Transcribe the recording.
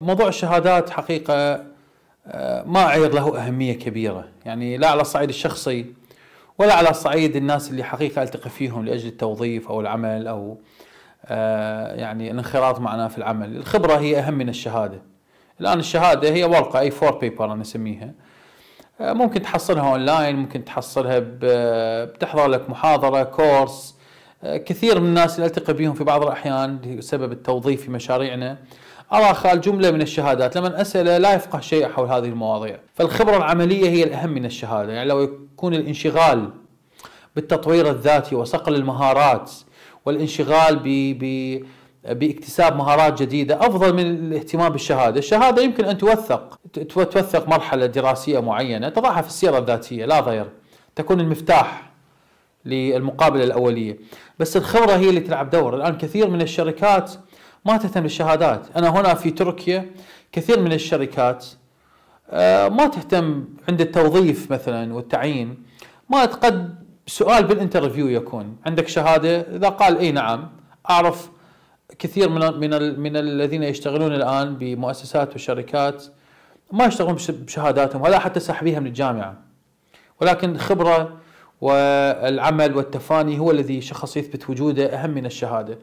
موضوع الشهادات حقيقه آه، ما اعير له اهميه كبيره، يعني لا على الصعيد الشخصي ولا على صعيد الناس اللي حقيقه التقي فيهم لاجل التوظيف او العمل او آه، يعني الانخراط معنا في العمل، الخبره هي اهم من الشهاده. الان الشهاده هي ورقه اي فور بيبر انا اسميها. آه، ممكن تحصلها اونلاين، ممكن تحصلها بتحضر لك محاضره، كورس، كثير من الناس اللي التقي بهم في بعض الاحيان بسبب التوظيف في مشاريعنا أرى خال جملة من الشهادات لمن أسأله لا يفقه شيء حول هذه المواضيع فالخبرة العملية هي الأهم من الشهادة يعني لو يكون الانشغال بالتطوير الذاتي وصقل المهارات والانشغال ب ب باكتساب مهارات جديده افضل من الاهتمام بالشهاده، الشهاده يمكن ان توثق توثق مرحله دراسيه معينه تضعها في السيره الذاتيه لا غير. تكون المفتاح للمقابله الاوليه، بس الخبره هي اللي تلعب دور، الان كثير من الشركات ما تهتم بالشهادات أنا هنا في تركيا كثير من الشركات آه، ما تهتم عند التوظيف مثلا والتعيين ما قد سؤال بالانترفيو يكون عندك شهادة إذا قال أي نعم أعرف كثير من من من الذين يشتغلون الان بمؤسسات وشركات ما يشتغلون بشهاداتهم ولا حتى سحبيها من الجامعه ولكن الخبره والعمل والتفاني هو الذي شخص يثبت وجوده اهم من الشهاده